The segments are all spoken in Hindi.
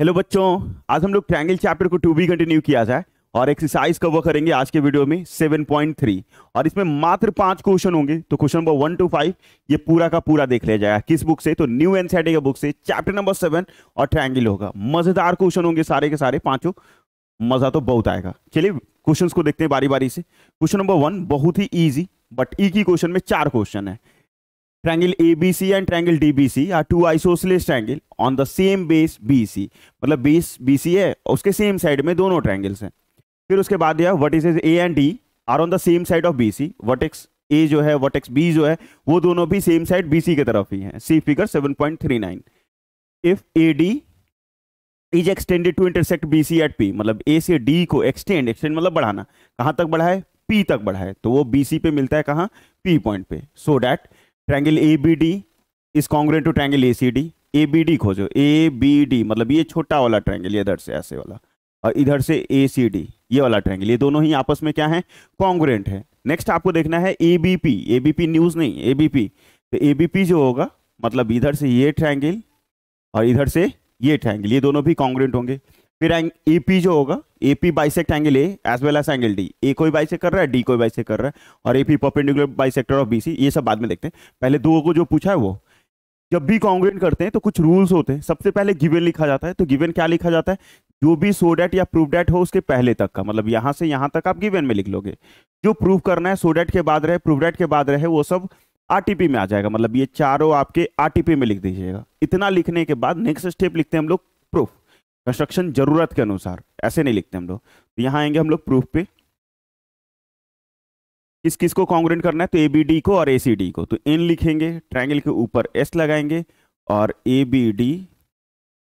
हेलो बच्चों आज हम लोग ट्रायंगल चैप्टर को टू बी कंटिन्यू किया जाए और एक्सरसाइज कवर करेंगे आज के वीडियो में 7.3 और इसमें मात्र पांच क्वेश्चन होंगे तो question number one two five ये पूरा का पूरा देख लिया जाएगा किस बुक से तो न्यू एनसीआरटी के बुक से चैप्टर नंबर सेवन और ट्रायंगल होगा मजेदार क्वेश्चन होंगे सारे के सारे पांचों मजा तो बहुत आएगा चलिए क्वेश्चन को देखते हैं बारी बारी से क्वेश्चन नंबर वन बहुत ही ईजी बट ई की क्वेश्चन में चार क्वेश्चन है triangle A B C and triangle ABC and triangle DBC are two triangle on the same base B C मतलब बेस बी सी है उसके सेम साइड में दोनों ट्रैंगल्स हैं फिर उसके बाद यह what is is A and D are on the same side of B C what X A जो है वट एक्स बी जो है वो दोनों भी सेम साइड बी सी की तरफ ही हैं see figure seven point three nine if A D is extended to intersect B C at P मतलब ए से डी को एक्सटेंड एक्सटेंड मतलब बढ़ाना कहाँ तक बढ़ा है पी तक बढ़ा है तो वो बी सी पे मिलता है कहाँ पी पॉइंट पे so so that triangle A B D is congruent to triangle A C D A B D खोजो ए बी डी मतलब ये छोटा वाला ट्रैंगल इधर से ऐसे वाला और इधर से ए सी डी ये वाला ट्रैंगल ये दोनों ही आपस में क्या है कॉन्ग्रेंट है नेक्स्ट आपको देखना है A B P A B P न्यूज़ नहीं ए बी पी तो ए बी पी जो होगा मतलब इधर से ये ट्रैंगल और इधर से ये ट्रैंगल ये दोनों भी कॉन्ग्रेंट होंगे फिर ए जो होगा A P bisect angle A as well as angle D A बाई बाइसेक कर रहा है डी बाई बाइसेक कर रहा है और A P perpendicular bisector of B C ये सब बाद में देखते हैं पहले दो को जो पूछा है वो जब भी कॉन्ग्रेंट करते हैं तो कुछ रूल्स होते हैं सबसे पहले गिवन लिखा जाता है तो गिवन क्या लिखा जाता है जो भी सो डैट या प्रूफ डैट हो उसके पहले तक का मतलब यहाँ से यहाँ तक आप गिवन में लिख लोगे जो प्रूफ करना है सो डैट के बाद रहे प्रूफ डैट के बाद रहे वो सब आरटीपी में आ जाएगा मतलब ये चारों आपके आरटीपी में लिख दीजिएगा इतना लिखने के बाद नेक्स्ट स्टेप लिखते हैं हम लोग प्रूफ कंस्ट्रक्शन जरूरत के अनुसार ऐसे नहीं लिखते हम लोग तो यहां आएंगे हम लोग प्रूफ पे किस किस को कॉन्ग्रेंट करना है तो ए बी डी को और ए सी डी को तो एन लिखेंगे ट्राइंगल के ऊपर एस लगाएंगे और A B D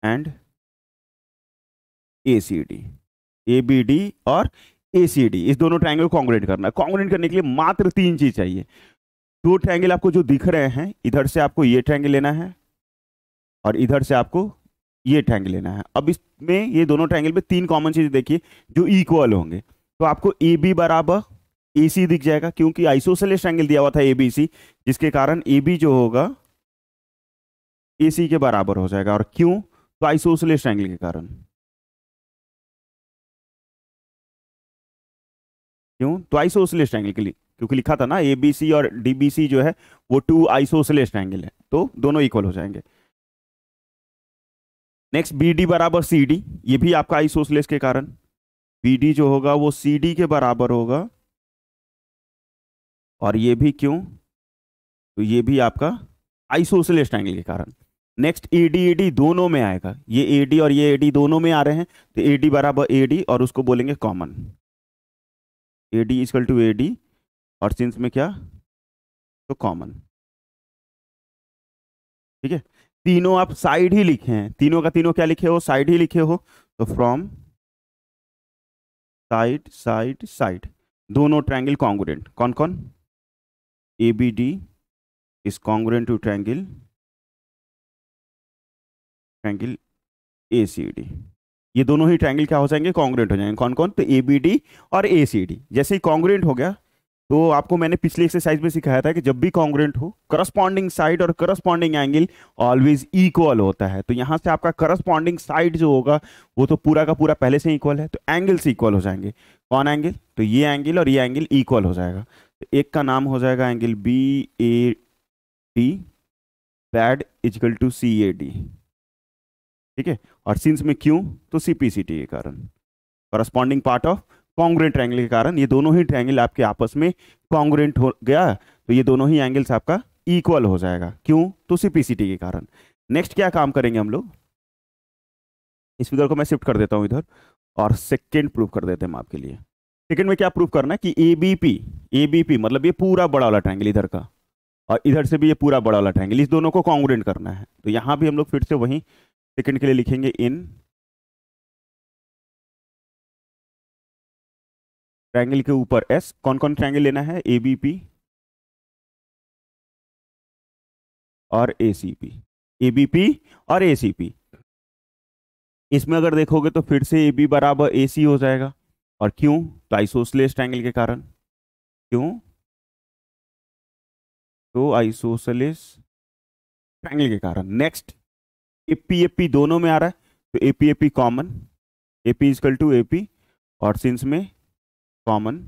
and A C D A B D और ए सी डी इस दोनों ट्राइंगल को कॉन्ग्रेंट करना है कॉन्ग्रेंट करने के लिए मात्र तीन चीज़ चाहिए दो ट्राइंगल आपको जो दिख रहे हैं इधर से आपको ये ट्राइंगल लेना है और इधर से आपको ये ट्रैंगल लेना है अब इसमें ये दोनों ट्रैंगल में तीन कॉमन चीज देखिए जो इक्वल होंगे तो आपको ए बी बराबर ए सी दिख जाएगा क्योंकि आइसोसेलेस ट्रैंगल दिया हुआ था ए बी सी जिसके कारण ए बी जो होगा ए सी के बराबर हो जाएगा और क्यों तो आइसोसेलेस ट्रैंगल के कारण क्यों तो आइसोसेलेस ट्रैंगल के लिए क्योंकि लिखा था ना ए बी सी और डी बी सी जो है वो टू आइसोसेलेस ट्रैंगल है तो दोनों इक्वल हो जाएंगे नेक्स्ट बी डी बराबर सी डी ये भी आपका आइसोसलेस के कारण बी डी जो होगा वो सी डी के बराबर होगा और ये भी क्यों तो ये भी आपका आइसोसलेस एंगल के कारण next A D A D दोनों में आएगा ये ए डी और ये ए डी दोनों में आ रहे हैं तो ए डी बराबर ए डी और उसको बोलेंगे common A D equal to A D और सिंस में क्या तो कॉमन ठीक है तीनों आप साइड ही लिखे हैं तीनों का तीनों क्या लिखे हो साइड ही लिखे हो तो फ्रॉम साइड साइड साइड दोनों ट्रायंगल कॉन्ग्रेंट कौन कौन A B D is congruent to triangle triangle A C D ये दोनों ही ट्रायंगल क्या हो जाएंगे कॉन्ग्रेंट हो जाएंगे कौन कौन तो ए बी डी और ए सी डी जैसे ही कॉन्ग्रेंट हो गया तो आपको मैंने पिछले एक्सरसाइज में सिखाया था कि जब भी कॉन्ग्रेंट हो करस्पॉन्डिंग साइड और करस्पॉन्डिंग एंगल ऑलवेज इक्वल होता है तो यहां से आपका करस्पॉन्डिंग साइड जो होगा वो तो पूरा का पूरा पहले से इक्वल है तो एंगल्स इक्वल हो जाएंगे कौन एंगल तो ये एंगल और ये एंगल इक्वल हो जाएगा तो एक का नाम हो जाएगा angle B A D bad equal to C A D ठीक है और सिंस में क्यों तो सी पी सी टी के कारण corresponding part of congruent angle के कारण ये दोनों ही ट्रैंगल आपके आपस में कॉन्ग्रेंट हो गया तो ये दोनों ही एंगल्स आपका इक्वल हो जाएगा क्यों तो सीपीसीटी के कारण नेक्स्ट क्या काम करेंगे हम लोग इस फिगर को मैं शिफ्ट कर देता हूँ इधर और सेकेंड प्रूफ कर देते हैं आपके लिए सेकेंड में क्या प्रूफ करना है कि A B P A B P मतलब ये पूरा बड़ा वाला ट्रैंगल इधर का और इधर से भी ये पूरा बड़ा वाला ट्रैंगल इस दोनों को कॉन्ग्रेंट करना है तो यहाँ भी हम लोग फिर से वहीं सेकेंड के लिए लिखेंगे इन ट्रायंगल के ऊपर एस कौन कौन ट्रायंगल लेना है ए बी पी और A C P A B P और ए सी पी इसमें अगर देखोगे तो फिर से ए बी बराबर ए सी हो जाएगा और क्यों तो आइसोसलेस ट्रायंगल के कारण क्यों तो आइसोसलेस ट्रायंगल के कारण नेक्स्ट एपी पी दोनों में आ रहा है तो A P common AP equal to AP और सिंस में कॉमन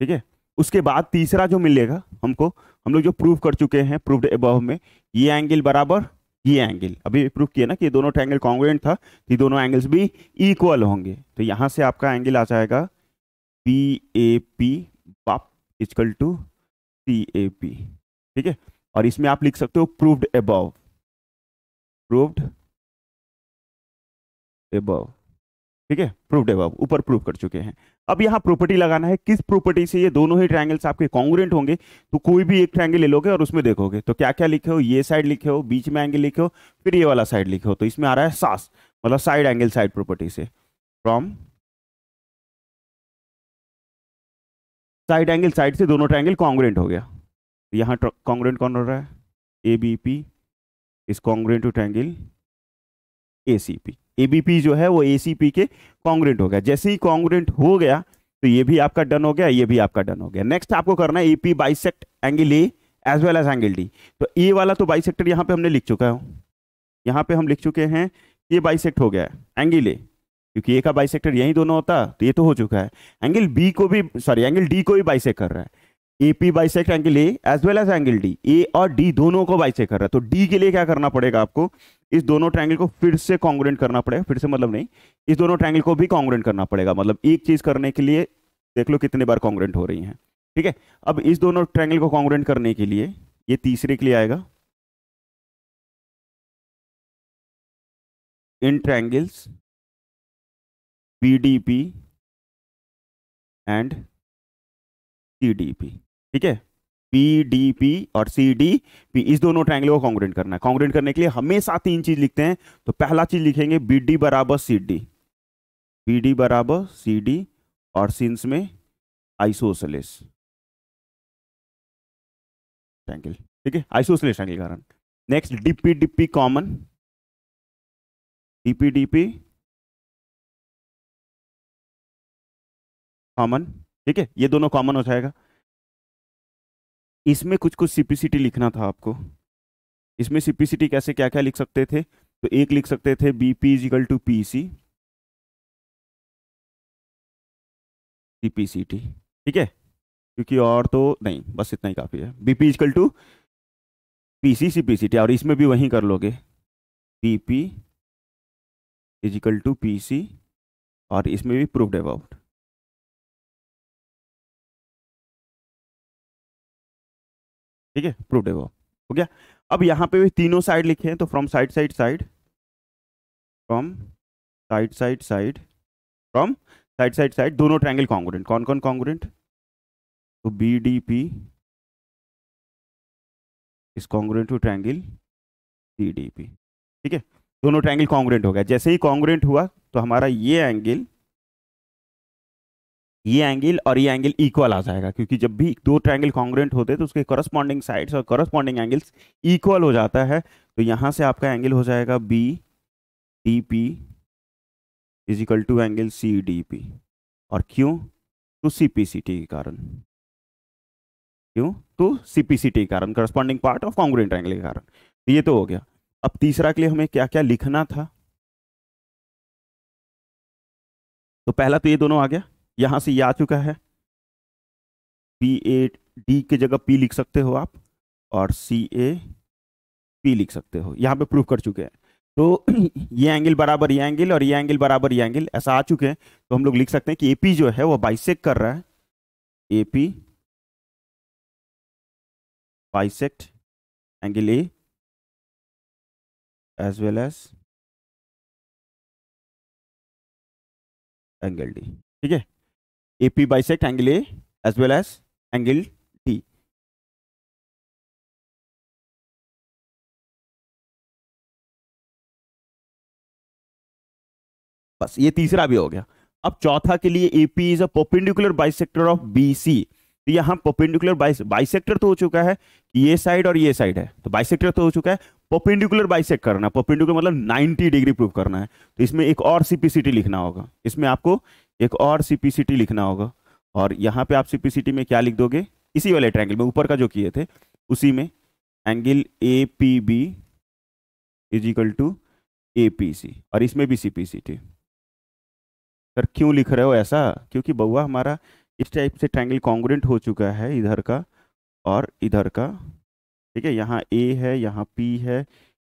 ठीक है उसके बाद तीसरा जो मिलेगा हमको हम लोग जो प्रूव कर चुके हैं प्रूव्ड एबव में ये एंगल बराबर ये एंगल अभी प्रूव किया ना कि दोनों एंगल कॉन्ग्रेंट था ये दोनों एंगल्स तो भी इक्वल होंगे तो यहाँ से आपका एंगल आ जाएगा पी ए पी बाप equal to C A P ठीक है और इसमें आप लिख सकते हो प्रूव्ड एबव प्रूव्ड एबव ठीक है प्रूफ डेबव ऊपर प्रूफ कर चुके हैं अब यहाँ प्रॉपर्टी लगाना है किस प्रॉपर्टी से ये दोनों ही ट्रायंगल्स आपके कॉन्ग्रेंट होंगे तो कोई भी एक ट्रायंगल ले लोगे और उसमें देखोगे तो क्या क्या लिखे हो ये साइड लिखे हो बीच में एंगल लिखे हो फिर ये वाला साइड लिखे हो तो इसमें आ रहा है सास मतलब साइड एंगल साइड प्रॉपर्टी से फ्रॉम साइड एंगल साइड से दोनों ट्राइंगल कॉन्ग्रेंट हो गया तो यहाँ कॉन्ग्रेंट कौन हो रहा है A B P is congruent to triangle A C P ABP जो है वो एसीपी के कॉन्ग्रेंट हो गया जैसे ही कॉन्ग्रेंट हो गया तो ये भी आपका डन हो गया ये भी आपका डन हो गया नेक्स्ट आपको करना है AP bisect angle A as well as angle D तो ए वाला तो बाइसेक्टर यहाँ पे हमने लिख चुका है यहाँ पे हम लिख चुके हैं ये बाइसेक्ट हो गया एंगल ए क्योंकि ए का बाइसेक्टर यही दोनों होता तो ये तो हो चुका है एंगल बी को भी सॉरी एंगल डी को भी बाइसेक कर रहा है A P bisect angle A as well as angle D A और डी दोनों को बाइसेक कर रहा है तो डी के लिए क्या करना पड़ेगा आपको इस दोनों ट्रायंगल को फिर से कॉन्ग्रेंट करना पड़ेगा फिर से मतलब नहीं इस दोनों ट्रायंगल को भी कॉन्ग्रेंट करना पड़ेगा मतलब एक चीज़ करने के लिए देख लो कितने बार कॉन्ग्रेंट हो रही है ठीक है अब इस दोनों ट्रायंगल को कॉन्ग्रेंट करने के लिए ये तीसरे के लिए आएगा in triangles P and C ठीक है पी डी पी और सी डी पी इस दोनों ट्राइंगल को कॉन्ग्रेंट करना है कॉन्ग्रेंट करने के लिए हमेशा तीन चीज लिखते हैं तो पहला चीज लिखेंगे बी डी बराबर सी डी बी डी बराबर सी डी और सिंस में आइसोसलेस ट्रायंगल ठीक है आइसोसलेस ट्रायंगल कारण next DP DP common DP DP common ठीक है ये दोनों कॉमन हो जाएगा इसमें कुछ कुछ सी लिखना था आपको इसमें सीपीसीटी कैसे क्या क्या लिख सकते थे तो एक लिख सकते थे B P equal to P C ठीक है क्योंकि और तो नहीं बस इतना ही काफ़ी है B P equal to P C C P C T और इसमें भी वहीं कर लोगे B P equal to P C और इसमें भी प्रूफ अबाउट ठीक है प्रूफ डेवो हो गया अब यहाँ पे भी तीनों साइड लिखे हैं तो from side side side from side side side from side side side दोनों ट्रायंगल कॉन्ग्रेंट कौन कौन कॉन्ग्रेंट तो B D P is congruent to triangle C D P ठीक है दोनों ट्रायंगल कॉन्ग्रेंट हो गया जैसे ही कॉन्ग्रेंट हुआ तो हमारा ये एंगल ये एंगल और ये एंगल इक्वल आ जाएगा क्योंकि जब भी दो ट्रायंगल कॉन्ग्रेंट होते हैं तो उसके करस्पॉन्डिंग साइड्स और करस्पॉन्डिंग एंगल्स इक्वल हो जाता है तो यहाँ से आपका एंगल हो जाएगा B D P equal to angle C D P और क्यों to C P C T के कारण क्यों to C P C T के कारण corresponding part of congruent angle के कारण तो ये तो हो गया अब तीसरा के लिए हमें क्या क्या लिखना था तो पहला तो ये दोनों आ गया यहाँ से ये आ चुका है पी ए डी की जगह पी लिख सकते हो आप और सी ए पी लिख सकते हो यहाँ पे प्रूफ कर चुके हैं तो ये एंगल बराबर ये एंगल और ये एंगल बराबर ये एंगल ऐसा आ चुके हैं तो हम लोग लिख सकते हैं कि ए पी जो है वो बाइसेक कर रहा है A P bisect angle A as well as angle D ठीक है AP bisect angle A as well as angle D. बस ये तीसरा भी हो गया अब चौथा के लिए AP is a perpendicular bisector of BC तो यहाँ परपेंडिकुलर बाइसेक्टर तो हो चुका है ये साइड और ये साइड है तो बाइसेक्टर तो हो चुका है परपेंडिकुलर बाइसेक करना पोपेंडिकुलर मतलब 90 डिग्री प्रूव करना है तो इसमें एक और सीपीसीटी लिखना होगा इसमें आपको एक और सीपीसीटी लिखना होगा और यहाँ पे आप सीपीसीटी में क्या लिख दोगे इसी वाले ट्रैंगल में ऊपर का जो किए थे उसी में angle A P B is equal to A P C और इसमें भी C P C T sir क्यों लिख रहे हो ऐसा क्योंकि बउआ हमारा इस टाइप से ट्रैंगल कॉन्ग्रेंट हो चुका है इधर का और इधर का ठीक है यहाँ ए है यहाँ पी है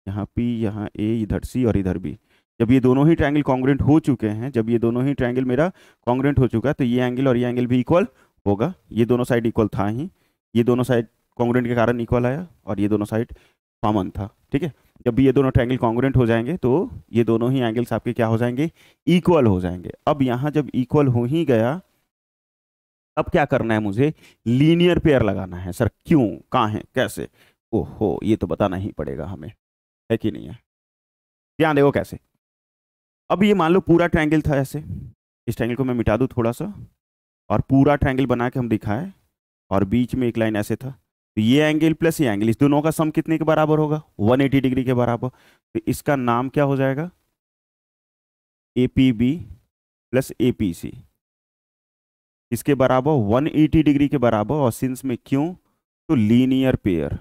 यहाँ पी यहाँ ए इधर सी और इधर बी जब ये दोनों ही ट्रायंगल कॉन्ग्रेंट हो चुके हैं जब ये दोनों ही ट्रायंगल मेरा कॉन्ग्रेंट हो चुका है तो ये एंगल और ये एंगल भी इक्वल होगा ये दोनों साइड इक्वल था ही ये दोनों साइड कॉन्ग्रेंट के कारण इक्वल आया और ये दोनों साइड कॉमन था ठीक है जब ये दोनों ट्रायंगल कॉन्ग्रेंट हो जाएंगे तो ये दोनों ही एंगल्स आपके क्या हो जाएंगे इक्वल हो जाएंगे अब यहाँ जब इक्वल हो ही गया अब क्या करना है मुझे लीनियर पेयर लगाना है सर क्यों कहाँ है कैसे ओहो ये तो बताना ही पड़ेगा हमें है कि नहीं है ध्यान देखो कैसे अब ये मान लो पूरा ट्रायंगल था ऐसे इस ट्रायंगल को मैं मिटा दूँ थोड़ा सा और पूरा ट्रायंगल बना के हम दिखाएं और बीच में एक लाइन ऐसे था तो ये एंगल प्लस ये एंगल इस दोनों का सम कितने के बराबर होगा 180 डिग्री के बराबर तो इसका नाम क्या हो जाएगा A P B plus A P C इसके बराबर 180 डिग्री के बराबर और सिंस में क्यों तो लीनियर पेयर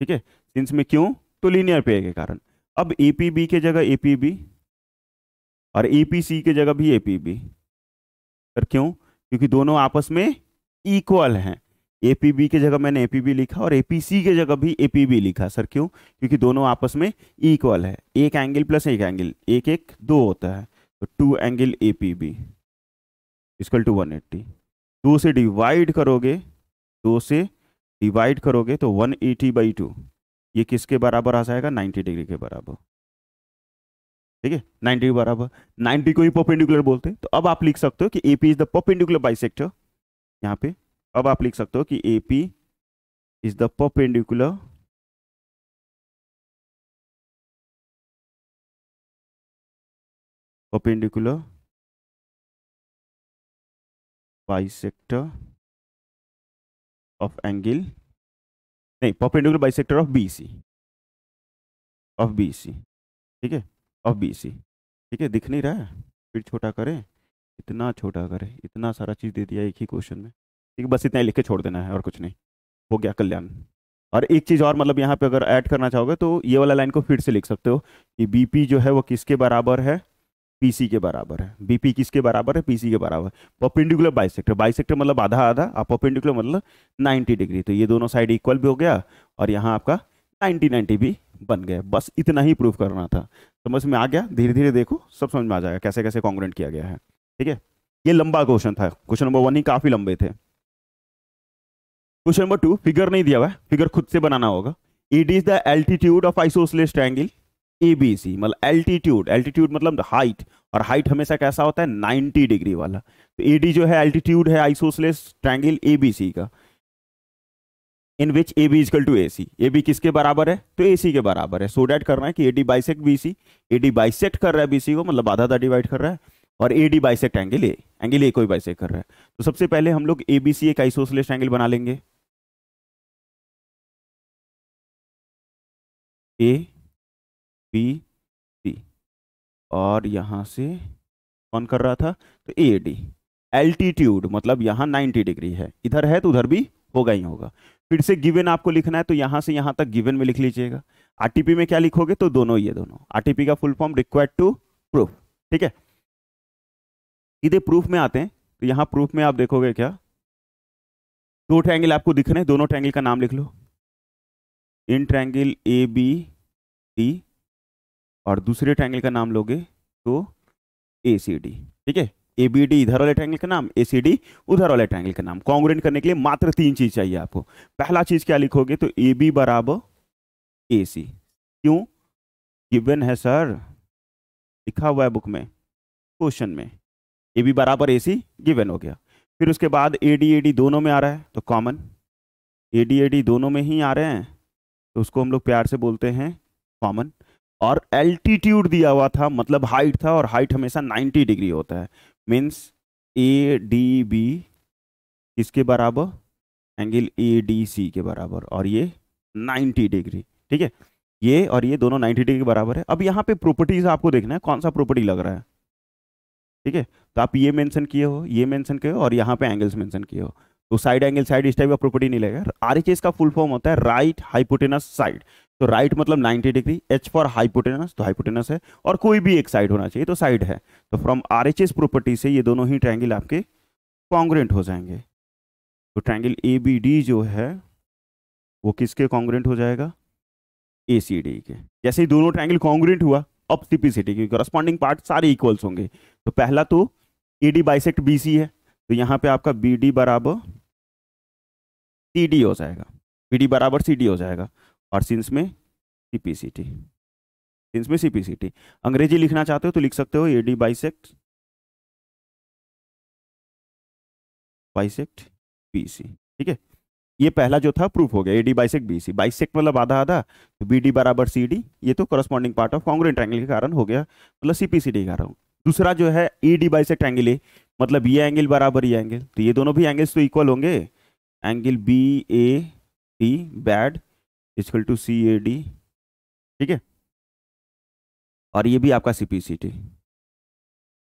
ठीक है सिंस में क्यों तो लीनियर पेयर के कारण अब एपीबी के जगह एपीबी और एपीसी के जगह भी एपीबी सर क्यों क्योंकि दोनों आपस में इक्वल हैं एपीबी के जगह मैंने एपीबी लिखा और एपीसी के जगह भी एपीबी लिखा सर क्यों क्योंकि दोनों आपस में इक्वल है एक एंगल प्लस एक एंगल एक एक दो होता है तो two angle APB equal to one eighty दो से डिवाइड करोगे दो से डिवाइड करोगे तो वन एटी बाई टू ये किसके बराबर आ जाएगा 90 डिग्री के बराबर ठीक है 90 के बराबर 90 को ही परपेंडिकुलर बोलते हैं तो अब आप लिख सकते हो कि A P is the perpendicular bisector यहाँ पे अब आप लिख सकते हो कि A P is the perpendicular perpendicular bisector of angle नहीं perpendicular bisector of B C of B C ठीक है ऑफ बी सी ठीक है दिख नहीं रहा है फिर छोटा करें इतना छोटा करें इतना सारा चीज़ दे दिया एक ही क्वेश्चन में ठीक बस इतना ही लिख के छोड़ देना है और कुछ नहीं हो गया कल्याण और एक चीज़ और मतलब यहाँ पे अगर ऐड करना चाहोगे तो ये वाला लाइन को फिर से लिख सकते हो कि बीपी जो है वो किसके बराबर है पीसी के बराबर है बीपी किसके बराबर है पीसी के बराबर परपेंडिकुलर बाइसेक्टर बाइसेक्टर मतलब आधा आधा और परपेंडिकुलर मतलब 90 डिग्री तो ये दोनों साइड इक्वल भी हो गया और यहाँ आपका 90 90 भी बन गया बस इतना ही प्रूफ करना था समझ में आ गया धीरे धीरे देखो सब समझ में आ जाएगा कैसे कैसे कॉन्ग्रेंट किया गया है ठीक है ये लंबा क्वेश्चन था क्वेश्चन नंबर वन ही काफ़ी लंबे थे क्वेश्चन नंबर टू फिगर नहीं दिया हुआ है फिगर खुद से बनाना होगा it is the altitude of isosceles triangle A B C मतलब एल्टीट्यूड एल्टीट्यूड मतलब हाइट और हाइट हमेशा कैसा होता है 90 डिग्री वाला तो ए डी जो है एल्टीट्यूड है isosceles triangle A B C का in which A B is equal to A C A B किसके बराबर है तो ए सी के बराबर है सो so डैट कर रहा है कि A D bisect B C A D bisect कर रहा है बी सी को मतलब आधा आधा डिवाइड कर रहा है और A D bisect angle A angle A को ही बाइसेक कर रहा है तो सबसे पहले हम लोग ए बी सी एक आइसोसलेस एंगल बना लेंगे ए बी सी और यहाँ से कौन कर रहा था तो ए डी एल्टीट्यूड मतलब यहाँ 90 डिग्री है इधर है तो उधर भी होगा ही होगा फिर से गिवन आपको लिखना है तो यहाँ से यहाँ तक गिवन में लिख लीजिएगा आरटीपी में क्या लिखोगे तो दोनों ये दोनों आरटीपी का full form required to proof ठीक है सीधे प्रूफ में आते हैं तो यहाँ प्रूफ में आप देखोगे क्या दो ट्रैंगल आपको दिख रहे हैं दोनों ट्रैंगल का नाम लिख लो in triangle A B D और दूसरे ट्रैंगल का नाम लोगे तो ए सी डी ठीक है ए बी डी इधर वाले ट्राइंगल का नाम ए सी डी उधर वाले ट्रैंगल का नाम कॉन्ग्रेंट करने के लिए मात्र तीन चीज चाहिए आपको पहला चीज क्या लिखोगे तो ए बी बराबर ए सी क्यों गिवन है सर लिखा हुआ है बुक में क्वेश्चन में ए बी बराबर ए सी गिवन हो गया फिर उसके बाद ए डी ए डी दोनों में आ रहा है तो common A D A D दोनों में ही आ रहे हैं तो उसको हम लोग प्यार से बोलते हैं कॉमन और एल्टीट्यूड दिया हुआ था मतलब हाइट था और हाइट हमेशा 90 डिग्री होता है मीन्स ए डी बी इसके बराबर एंगल ए डी सी के बराबर और ये 90 डिग्री ठीक है ये और ये दोनों 90 डिग्री के बराबर है अब यहाँ पे प्रॉपर्टीज आपको देखना है कौन सा प्रॉपर्टी लग रहा है ठीक है तो आप ये मेंशन किए हो ये मेंशन किए हो और यहाँ पे एंगल्स मेंशन किए हो तो साइड एंगल साइड इस टाइप का प्रॉपर्टी नहीं लगेगा आर का फुल फॉर्म होता है राइट हाइपोटेनस साइड तो राइट मतलब 90 डिग्री एच फॉर हाइपोटेनस तो हाइपोटेनस है और कोई भी एक साइड होना चाहिए तो साइड है तो from R H S property से ये दोनों ही ट्रायंगल आपके कॉन्ग्रेंट हो जाएंगे तो ट्रायंगल ए बी डी जो है वो किसके कॉन्ग्रेंट हो जाएगा ए सी डी के जैसे ही दोनों ट्रायंगल कॉन्ग्रेंट हुआ अब सीपीसीटी की करस्पॉन्डिंग पार्ट सारे इक्वल्स होंगे तो पहला तो A D bisect B C है तो यहाँ पे आपका बी डी बराबर सी डी हो जाएगा बी डी बराबर सी डी हो जाएगा और सिंस में C P C T since में सी पी सी टी अंग्रेजी लिखना चाहते हो तो लिख सकते हो A D bisect bisect B C ठीक है ये पहला जो था प्रूफ हो गया A D bisect B C bisect मतलब आधा आधा तो बी डी बराबर सी डी ये तो corresponding part of congruent angle के कारण हो गया मतलब सी पी सी डी दूसरा जो है E D bisect angle A मतलब ये एंगल बराबर ये एंगल तो ये दोनों भी एंगल्स तो इक्वल होंगे angle B A T BAD equal to C A D ठीक है और ये भी आपका C P C T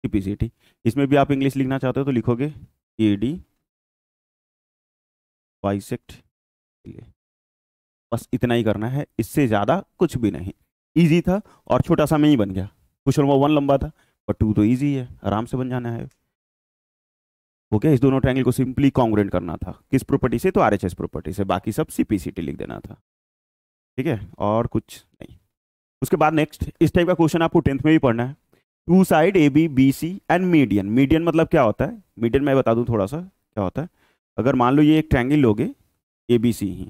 C P C T इसमें भी आप इंग्लिश लिखना चाहते हो तो लिखोगे ए डी सेक्ट बस इतना ही करना है इससे ज़्यादा कुछ भी नहीं ईजी था और छोटा सा में ही बन गया क्वेश्चन नंबर वन लंबा था पर टू तो ईजी है आराम से बन जाना है ओके okay, इस दोनों ट्रैंगल को सिंपली कॉन्ग्रेंट करना था किस प्रॉपर्टी से तो आरएचएस प्रॉपर्टी से बाकी सब सीपीसीटी लिख देना था ठीक है और कुछ नहीं उसके बाद नेक्स्ट इस टाइप का क्वेश्चन आपको टेंथ में भी पढ़ना है two side A B B C and median median मतलब क्या होता है मीडियन मैं बता दूँ थोड़ा सा क्या होता है अगर मान लो ये एक ट्रैंगल लोगे ए बी सी ही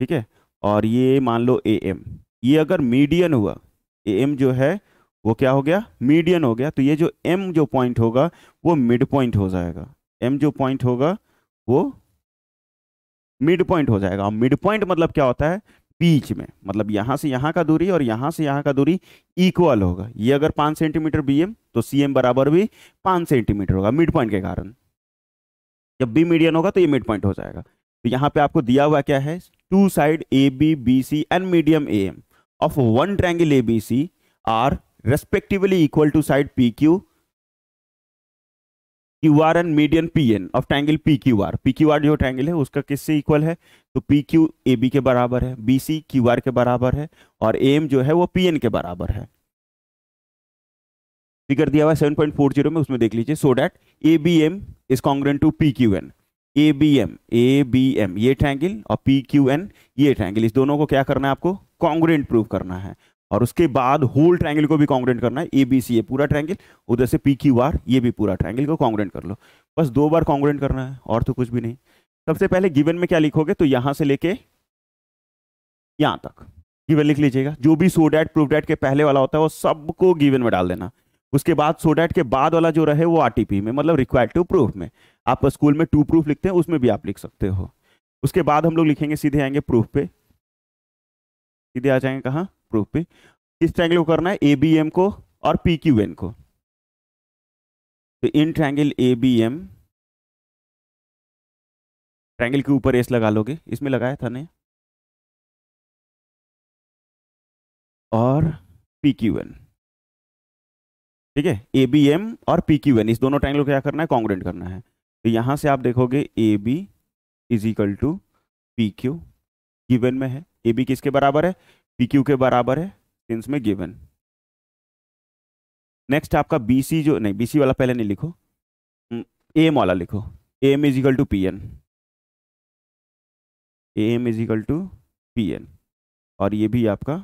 ठीक है और ये मान लो ए एम ये अगर मीडियन हुआ ए एम जो है वो क्या हो गया मीडियन हो गया तो ये जो एम जो पॉइंट होगा वो मिड पॉइंट हो जाएगा एम जो पॉइंट होगा वो मिड पॉइंट हो जाएगा मिड पॉइंट मतलब क्या होता है बीच में मतलब यहां से यहां का दूरी और यहां से यहां का दूरी इक्वल होगा ये अगर पांच सेंटीमीटर बी एम तो सी एम बराबर भी पांच सेंटीमीटर होगा मिड पॉइंट के कारण जब बी मीडियन होगा तो ये मिड पॉइंट हो जाएगा तो यहां पे आपको दिया हुआ क्या है two side A B B C and medium A M of one triangle A B C are respectively equal to side P Q Q R and median P N of triangle P Q R P Q R जो ट्रैंगल है उसका किससे इक्वल है तो पी क्यू ए बी के बराबर है बी सी क्यू आर के बराबर है और ए एम जो है वो पी एन के बराबर है फिगर दिया हुआ सेवन पॉइंट फोर जीरो में उसमें देख लीजिए so that A B M is congruent to P Q N A B M A B M ये ट्रैंगल और पी क्यू एन ये ट्रैंगल इस दोनों को क्या करना है आपको कॉन्ग्रेंट प्रूव करना है और उसके बाद होल ट्रायंगल को भी कॉन्ग्रेंट करना है ए बी सी ए पूरा ट्रायंगल उधर से पी क्यू आर ये भी पूरा ट्रायंगल को कॉन्ग्रेंट कर लो बस दो बार कॉन्ग्रेंट करना है और तो कुछ भी नहीं सबसे पहले गिवन में क्या लिखोगे तो यहां से लेके यहाँ तक गिवन लिख लीजिएगा जो भी प्रूफ डैट के पहले वाला होता है वो सबको गिवन में डाल देना उसके बाद डैट के बाद वाला जो रहे वो आरटीपी में मतलब रिक्वायर्ड टू प्रूफ में आप स्कूल में टू प्रूफ लिखते हैं उसमें भी आप लिख सकते हो उसके बाद हम लोग लिखेंगे सीधे आएंगे प्रूफ पे सीधे आ जाएंगे कहाँ प्रूफ पे किस ट्रैंगल को करना है ए बी एम को और पी क्यू एन को तो in triangle A B M triangle के ऊपर एस लगा लोगे इसमें लगाया था ने और पी क्यू एन ठीक है ए बी एम और पी क्यू एन इस दोनों ट्रैंगल को क्या करना है कॉन्ग्रेंट करना है तो यहां से आप देखोगे A B is equal to P Q given में है ए बी किसके बराबर है पी क्यू के बराबर है सिंस में गिवन नेक्स्ट आपका बी सी जो नहीं बी सी वाला पहले नहीं लिखो एम hmm, वाला लिखो M equal to P N M equal to P N और ये भी आपका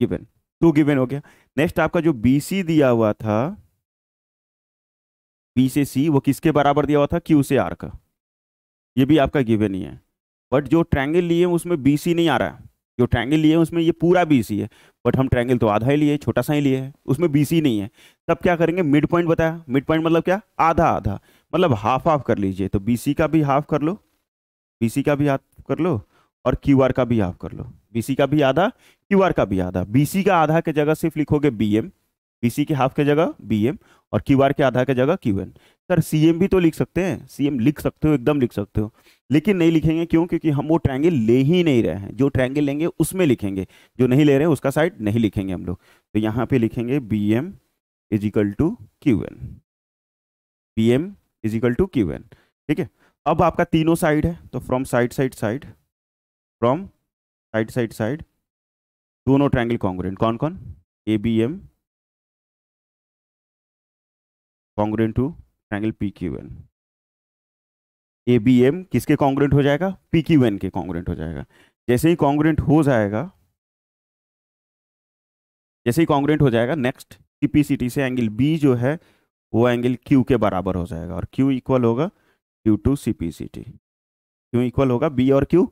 गिवन टू गिवन हो गया नेक्स्ट आपका जो बी सी दिया हुआ था बी से सी वो किसके बराबर दिया हुआ था क्यू से आर का ये भी आपका गिवन ही है बट जो ट्रैंगल लिए उसमें बी सी नहीं आ रहा है जो ट्रैंगल लिए उसमें ये पूरा बी सी है बट हम ट्रैंगल तो आधा ही लिए छोटा सा ही लिए है उसमें बी सी नहीं है तब क्या करेंगे मिड पॉइंट बताया मिड पॉइंट मतलब क्या आधा आधा मतलब हाफ हाफ कर लीजिए तो बी सी का भी हाफ कर लो बी सी का भी हाफ कर लो और क्यू आर का भी हाफ कर लो बी सी का भी आधा क्यू आर का भी आधा बी सी का आधा के जगह सिर्फ लिखोगे बी एम बी सी के हाफ के जगह बी एम और क्यू आर के आधार का जगह Q N sir C M भी तो लिख सकते हैं सी लिख सकते हो एकदम लिख सकते हो लेकिन नहीं लिखेंगे क्यों क्योंकि हम वो ट्रायंगल ले ही नहीं रहे हैं जो ट्रायंगल लेंगे उसमें लिखेंगे जो नहीं ले रहे हैं उसका साइड नहीं लिखेंगे हम लोग तो यहाँ पे लिखेंगे B M equal to Q N B M equal to Q N ठीक है अब आपका तीनों साइड है तो from side side side from side side side दोनों ट्राइंगल कॉन्ग्रेंट कौन कौन A B M congruent to triangle P Q N A B M किसके कॉन्ग्रेंट हो जाएगा पी क्यू एन के कॉन्ग्रेंट हो जाएगा जैसे ही कॉन्ग्रेंट हो जाएगा जैसे ही कॉन्ग्रेंट हो जाएगा नेक्स्ट टी से एंगल बी जो है वो एंगल क्यू के बराबर हो जाएगा और क्यू इक्वल होगा Q to C P C T Q equal होगा बी और क्यू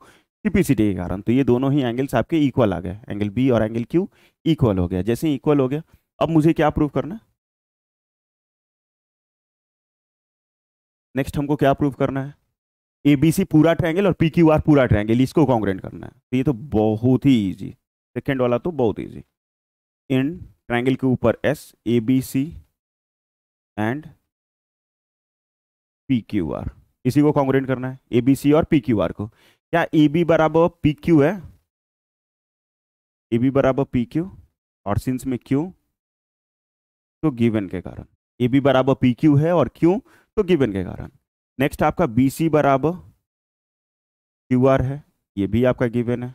टी के कारण तो ये दोनों ही एंगल्स आपके इक्वल आ गए एंगल बी और एंगल क्यू इक्वल हो गया जैसे ही इक्वल हो गया अब मुझे क्या प्रूव करना है नेक्स्ट हमको क्या प्रूव करना है ए बी सी पूरा ट्रायंगल और पी क्यू आर पूरा ट्रायंगल इसको कॉन्ग्रेंट करना है तो ये तो बहुत ही ईजी सेकेंड वाला तो बहुत ईजी इन ट्रायंगल के ऊपर S A B C and P Q R इसी को कॉन्ग्रेंट करना है ए बी सी और पी क्यू आर को क्या ए बी बराबर पी क्यू है ए बी बराबर पी क्यू और सिंस में क्यू तो गिवन के कारण ए बी बराबर पी क्यू है और क्यू तो गिवन के कारण नेक्स्ट आपका बी सी बराबर क्यू आर है ये भी आपका गिवन है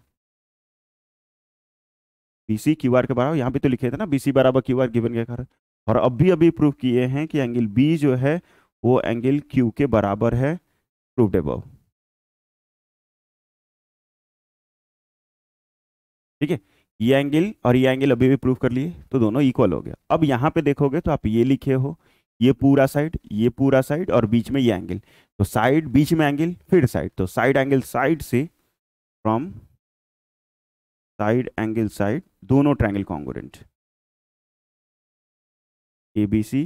बी सी क्यू आर के बराबर यहाँ पे तो लिखे थे ना बी सी बराबर क्यू आर गिवन के कारण और अभी अभी प्रूव किए हैं कि एंगल बी जो है वो एंगल क्यू के बराबर है प्रूफ डेब ठीक है ये एंगल और ये एंगल अभी भी प्रूव कर लिए तो दोनों इक्वल हो गया अब यहाँ पे देखोगे तो आप ये लिखे हो ये पूरा साइड ये पूरा साइड और बीच में ये एंगल तो साइड बीच में एंगल फिर साइड तो साइड एंगल साइड से फ्रॉम साइड एंगल साइड दोनों triangle congruent A B C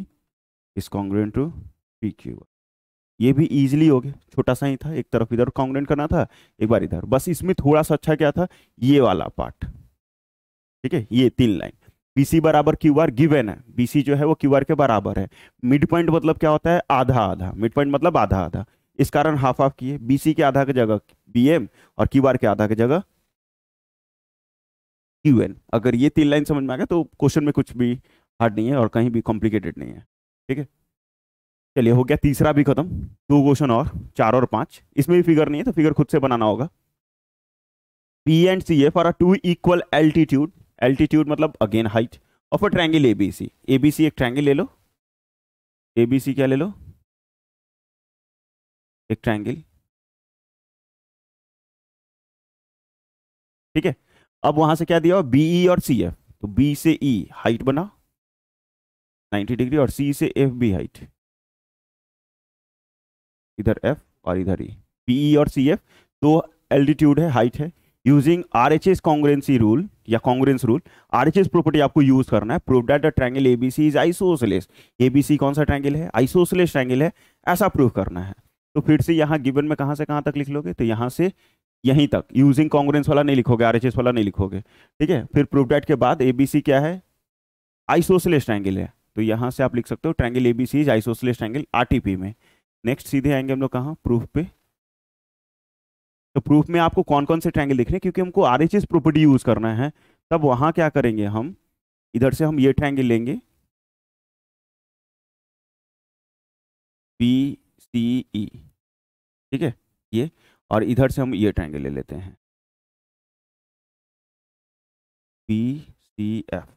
is congruent to P Q ये भी इजीली हो गया छोटा सा ही था एक तरफ इधर कॉन्ग्रेंट करना था एक बार इधर बस इसमें थोड़ा सा अच्छा क्या था ये वाला पार्ट ठीक है ये तीन लाइन बीसी बराबर क्यू आर गिवेन है बीसी जो है वो क्यू आर के बराबर है मिड पॉइंट मतलब क्या होता है आधा आधा मिड पॉइंट मतलब आधा आधा इस कारण हाफ हाफ किए बीसी के आधा की जगह बीएम और क्यू आर के आधा की जगह क्यू अगर ये तीन लाइन समझ में आ गया तो क्वेश्चन में कुछ भी हार्ड नहीं है और कहीं भी कॉम्प्लिकेटेड नहीं है ठीक है चलिए हो गया तीसरा भी खत्म दो क्वेश्चन और चार और पांच इसमें भी फिगर नहीं है तो फिगर खुद से बनाना होगा P and C for a two equal altitude altitude मतलब अगेन हाइट और फिर triangle A B C A B C एक ट्रैंगल ले लो ए बी सी क्या ले लो एक ट्रैंगल ठीक है अब वहां से क्या दिया हुआ बी ई और सी एफ तो बी से ई e, हाइट बना 90 डिग्री और सी से एफ बी हाइट इधर एफ और इधर ई बी ई और सी एफ तो एल्टीट्यूड है हाइट है using R H S congruency rule या congruence rule R H S property आपको यूज करना है prove that the triangle A B C is isosceles A B C कौन सा ट्रैंगल है आइसोसलेस ट्रैंगल है ऐसा प्रूव करना है तो फिर से यहाँ गिवन में कहाँ से कहाँ तक लिख लोगे तो यहाँ से यहीं तक यूजिंग कॉन्ग्रेंस वाला नहीं लिखोगे आर एच एस वाला नहीं लिखोगे ठीक है फिर प्रूफ डेट के बाद ए बी सी क्या है आइसोसलेस ट्रैंगल है तो यहाँ से आप लिख सकते हो triangle A B C is isosceles triangle R T P में नेक्स्ट सीधे आएंगे हम लोग कहाँ प्रूफ पे तो प्रूफ में आपको कौन कौन से ट्रायंगल दिख रहे हैं क्योंकि हमको R H S property use करना है तब वहां क्या करेंगे हम इधर से हम ये ट्रायंगल लेंगे बी सी ई ठीक है ये और इधर से हम ये ट्रायंगल ले लेते हैं बी सी एफ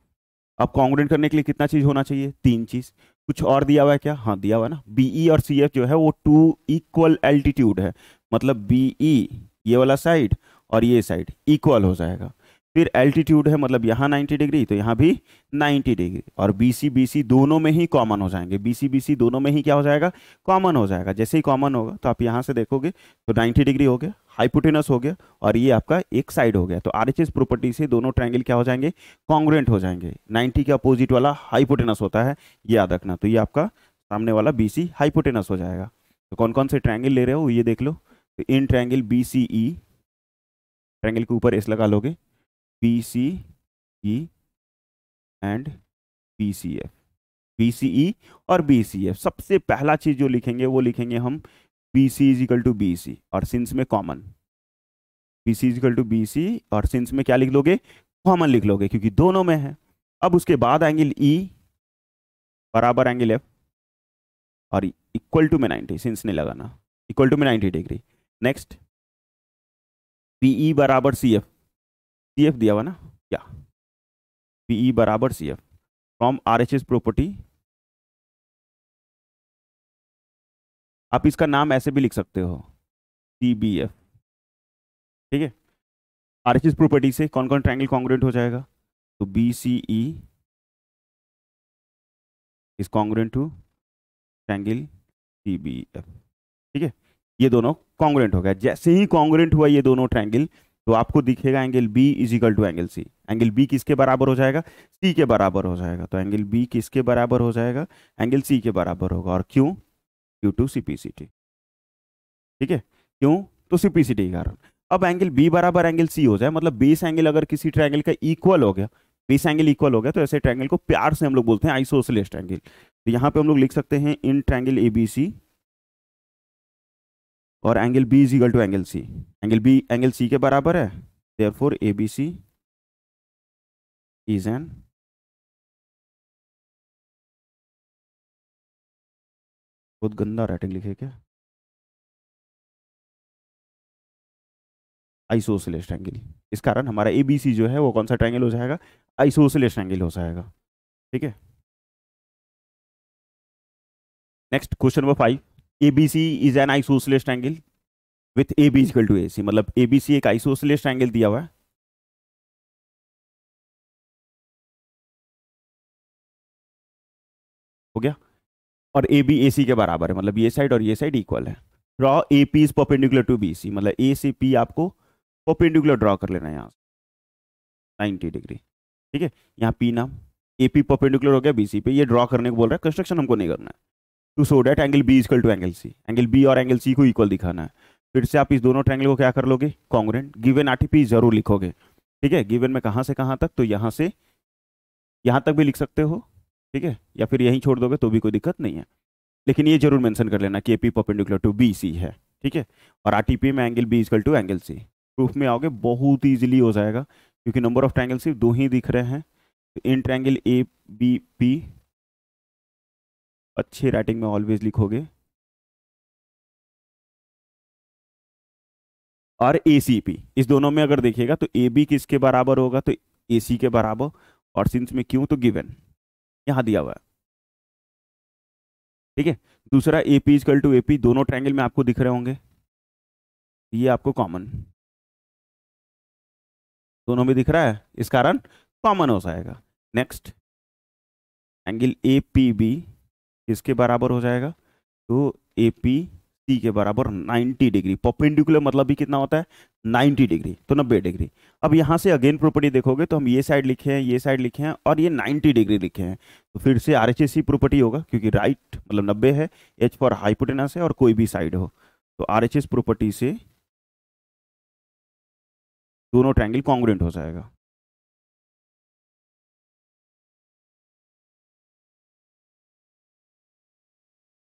अब कॉन्ग्रेंट करने के लिए कितना चीज़ होना चाहिए तीन चीज़ कुछ और दिया हुआ है क्या हाँ दिया हुआ है ना बी ई e और सी एफ जो है वो टू इक्वल एल्टीट्यूड है मतलब बी ई e ये वाला साइड और ये साइड इक्वल हो जाएगा फिर एल्टीट्यूड है मतलब यहाँ 90 डिग्री तो यहाँ भी 90 डिग्री और बी सी बी सी दोनों में ही कॉमन हो जाएंगे बी सी बी सी दोनों में ही क्या हो जाएगा कॉमन हो जाएगा जैसे ही कॉमन होगा तो आप यहाँ से देखोगे तो 90 डिग्री हो गया हाइपोटेनस हो गया और ये आपका एक साइड हो गया तो आर प्रॉपर्टी से दोनों ट्राइंगल क्या हो जाएंगे कॉन्ग्रेंट हो जाएंगे नाइन्टी के अपोजिट वाला हाइपोटेनस होता है याद रखना तो ये आपका सामने वाला बी सी हाइपोटेनस हो जाएगा तो कौन कौन से ट्राइंगल ले रहे हो ये देख लो तो in triangle B C E triangle के ऊपर एस लगा लोगे B C E and B C F B C E और बी सी एफ सबसे पहला चीज़ जो लिखेंगे वो लिखेंगे हम B C is equal to B C और सिंस में common B C is equal to B C और सिंस में क्या लिख लोगे कॉमन लिख लोगे क्योंकि दोनों में है अब उसके बाद एंगल ई e, बराबर एंगल एफ और इक्वल टू में 90 सिंस नहीं लगाना इक्वल टू में 90 डिग्री नेक्स्ट पी e बराबर सी एफ सी एफ दिया हुआ ना क्या पी e बराबर C F from R H S property आप इसका नाम ऐसे भी लिख सकते हो सी बी एफ ठीक है आर एच एस प्रॉपर्टी से कौन कौन ट्रायंगल कॉन्ग्रेंट हो जाएगा तो B C E is congruent to triangle C B F ठीक है ये दोनों कॉन्ग्रेंट हो गया जैसे ही कॉन्ग्रेंट हुआ ये दोनों ट्राइंगल तो आपको दिखेगा angle B is equal to angle C angle B किसके बराबर हो जाएगा सी के बराबर हो जाएगा तो एंगल बी किसके बराबर हो जाएगा एंगल सी के बराबर होगा और क्यों Q to C P C T ठीक है क्यों तो सी पी सी टी के कारण अब एंगल बी बराबर एंगल सी हो जाए मतलब बेस एंगल अगर किसी ट्राइंगल का इक्वल हो गया बेस एंगल इक्वल हो गया तो ऐसे ट्राइंगल को प्यार से हम लोग बोलते हैं आइसोसलेस ट्राइंगल तो यहाँ पे हम लोग लिख सकते हैं in triangle A B C और angle B is equal to angle C angle B angle C के बराबर है therefore A B C is an बहुत गंदा राइटिंग लिखे क्या आइसोसलेस ट्रैंगल इस कारण हमारा ए बी सी जो है वो कौन सा ट्रैंगल हो जाएगा आइसोसलेस एंगल हो जाएगा ठीक है next question number five A B C ABC is angle with A B AB to A C मतलब ए बी सी एक सोशलिस्ट एंगल दिया हुआ है हो गया और ए बी ए सी के बराबर है मतलब ये साइड और ये साइड इक्वल है draw A P is perpendicular to B C मतलब ए सी पी आपको परपेंडिकुलर ड्रॉ कर लेना है यहाँ से नाइन्टी डिग्री ठीक है यहाँ पी नाम ए पी परपेंडिकुलर हो गया बी सी पे ये ड्रॉ करने को बोल रहा है कंस्ट्रक्शन हमको नहीं करना है to show that angle B is equal to angle C angle B और एंगल सी को इक्वल दिखाना है फिर से आप इस दोनों ट्रैंगल को क्या कर लोगे कॉन्ग्रेंट गिवन आरटीपी जरूर लिखोगे ठीक है गिवन में कहाँ से कहाँ तक तो यहाँ से यहाँ तक भी लिख सकते हो ठीक है या फिर यहीं छोड़ दोगे तो भी कोई दिक्कत नहीं है लेकिन ये जरूर मैंशन कर लेना कि A P perpendicular to B C है ठीक है और पी में angle B is equal to angle C proof में आओगे बहुत ईजिली हो जाएगा क्योंकि नंबर ऑफ ट्रैंगल सिर्फ दो ही दिख रहे हैं तो in triangle A B P अच्छी राइटिंग में ऑलवेज लिखोगे और ए सी पी इस दोनों में अगर देखिएगा तो ए बी किसके बराबर होगा तो ए सी के बराबर और सिंस में क्यों तो गिवन यहां दिया हुआ है ठीक है दूसरा A P is equal to A P दोनों ट्रायंगल में आपको दिख रहे होंगे ये आपको कॉमन दोनों में दिख रहा है इस कारण कॉमन हो जाएगा next angle A P B किसके बराबर हो जाएगा तो ए पी सी के बराबर 90 डिग्री परपेंडिकुलर मतलब भी कितना होता है 90 डिग्री तो 90 डिग्री अब यहाँ से अगेन प्रॉपर्टी देखोगे तो हम ये साइड लिखे हैं ये साइड लिखे हैं और ये 90 डिग्री लिखे हैं तो फिर से आर प्रॉपर्टी होगा क्योंकि राइट मतलब 90 है एच फॉर हाइपोटेनस है और कोई भी साइड हो तो आर प्रॉपर्टी से दोनों ट्रैंगल कॉन्ग्रेंट हो जाएगा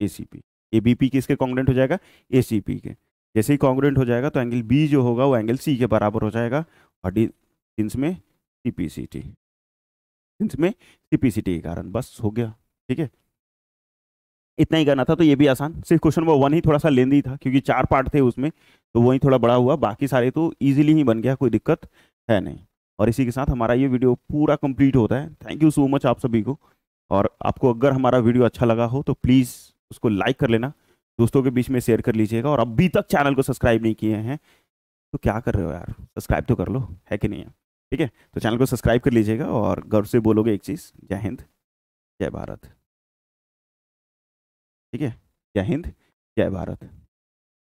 A A C P B P किसके कॉन्ग्रेंट हो जाएगा ए सी पी के जैसे ही कॉन्ग्रेंट हो जाएगा तो एंगल बी जो होगा वो एंगल सी के बराबर हो जाएगा और डी सिंस में C P C T since में सी पी सी टी के कारण बस हो गया ठीक है इतना ही करना था तो ये भी आसान सिर्फ क्वेश्चन नंबर वन ही थोड़ा सा लेंदी था क्योंकि चार पार्ट थे उसमें तो वही थोड़ा बड़ा हुआ बाकी सारे तो ईजिली ही बन गया कोई दिक्कत है नहीं और इसी के साथ हमारा ये वीडियो पूरा कंप्लीट होता है थैंक यू सो मच आप सभी को और आपको अगर हमारा वीडियो अच्छा लगा हो तो प्लीज़ उसको लाइक कर लेना दोस्तों के बीच में शेयर कर लीजिएगा और अभी तक चैनल को सब्सक्राइब नहीं किए हैं तो क्या कर रहे हो यार सब्सक्राइब तो कर लो है कि नहीं है ठीक है तो चैनल को सब्सक्राइब कर लीजिएगा और गर्व से बोलोगे एक चीज़ जय हिंद जय भारत ठीक है जय हिंद जय भारत